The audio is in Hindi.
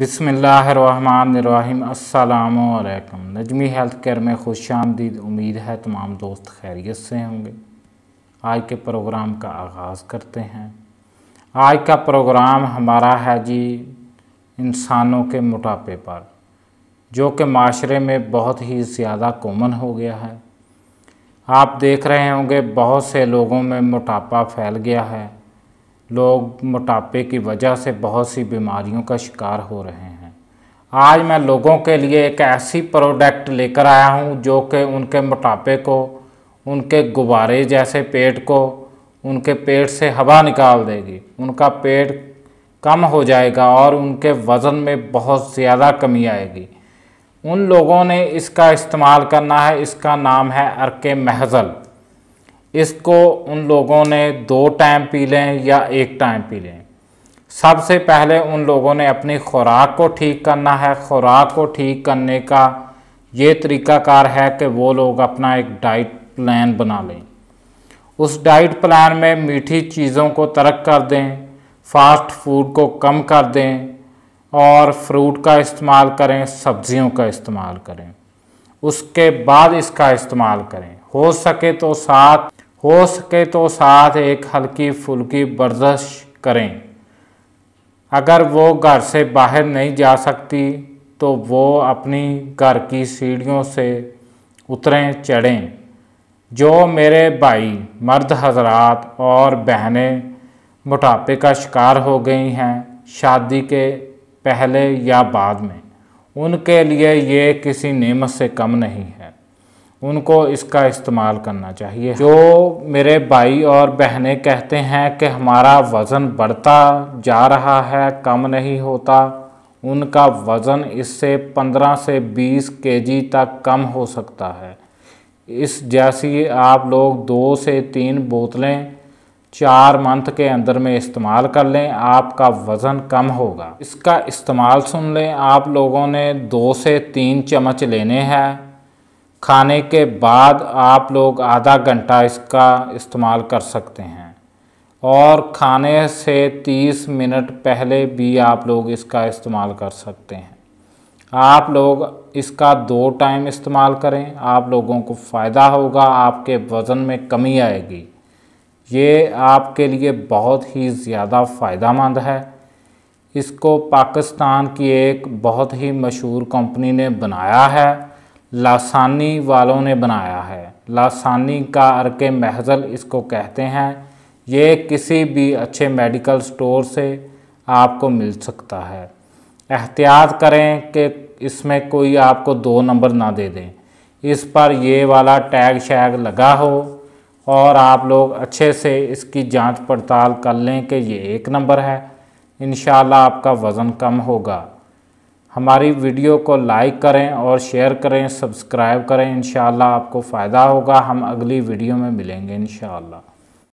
बसमिल्लाम नजमी हेल्थ केयर में खुश आमदीद उम्मीद है तमाम दोस्त खैरियत से होंगे आज के प्रोग्राम का आगाज़ करते हैं आज का प्रोग्राम हमारा है जी इंसानों के मोटापे पर जो कि माशरे में बहुत ही ज़्यादा कॉमन हो गया है आप देख रहे होंगे बहुत से लोगों में मोटापा फैल गया है लोग मोटापे की वजह से बहुत सी बीमारियों का शिकार हो रहे हैं आज मैं लोगों के लिए एक ऐसी प्रोडक्ट लेकर आया हूँ जो कि उनके मोटापे को उनके गुब्बारे जैसे पेट को उनके पेट से हवा निकाल देगी उनका पेट कम हो जाएगा और उनके वज़न में बहुत ज़्यादा कमी आएगी उन लोगों ने इसका इस्तेमाल करना है इसका नाम है अरके महजल इसको उन लोगों ने दो टाइम पी लें या एक टाइम पी लें सबसे पहले उन लोगों ने अपनी खुराक को ठीक करना है खुराक को ठीक करने का ये तरीकाकार है कि वो लोग अपना एक डाइट प्लान बना लें उस डाइट प्लान में मीठी चीज़ों को तर्क कर दें फास्ट फूड को कम कर दें और फ्रूट का इस्तेमाल करें सब्जियों का इस्तेमाल करें उसके बाद इसका इस्तेमाल करें हो सके तो साथ हो सके तो साथ एक हल्की फुल्की बर्दश करें अगर वो घर से बाहर नहीं जा सकती तो वो अपनी घर की सीढ़ियों से उतरें चढ़ें जो मेरे भाई मर्द हजरात और बहनें मोटापे का शिकार हो गई हैं शादी के पहले या बाद में उनके लिए ये किसी नेमत से कम नहीं है उनको इसका इस्तेमाल करना चाहिए जो मेरे भाई और बहनें कहते हैं कि हमारा वज़न बढ़ता जा रहा है कम नहीं होता उनका वज़न इससे 15 से 20 केजी तक कम हो सकता है इस जैसी आप लोग दो से तीन बोतलें चार मंथ के अंदर में इस्तेमाल कर लें आपका वज़न कम होगा इसका इस्तेमाल सुन लें आप लोगों ने दो से तीन चम्मच लेने हैं खाने के बाद आप लोग आधा घंटा इसका इस्तेमाल कर सकते हैं और खाने से 30 मिनट पहले भी आप लोग इसका इस्तेमाल कर सकते हैं आप लोग इसका दो टाइम इस्तेमाल करें आप लोगों को फ़ायदा होगा आपके वज़न में कमी आएगी ये आपके लिए बहुत ही ज़्यादा फ़ायदा मंद है इसको पाकिस्तान की एक बहुत ही मशहूर कंपनी ने बनाया है लासानी वालों ने बनाया है लासानी का अर्क महजल इसको कहते हैं ये किसी भी अच्छे मेडिकल स्टोर से आपको मिल सकता है एहतियात करें कि इसमें कोई आपको दो नंबर ना दे दें इस पर ये वाला टैग शैग लगा हो और आप लोग अच्छे से इसकी जांच पड़ताल कर लें कि ये एक नंबर है इन आपका वज़न कम होगा हमारी वीडियो को लाइक करें और शेयर करें सब्सक्राइब करें इन आपको फ़ायदा होगा हम अगली वीडियो में मिलेंगे इन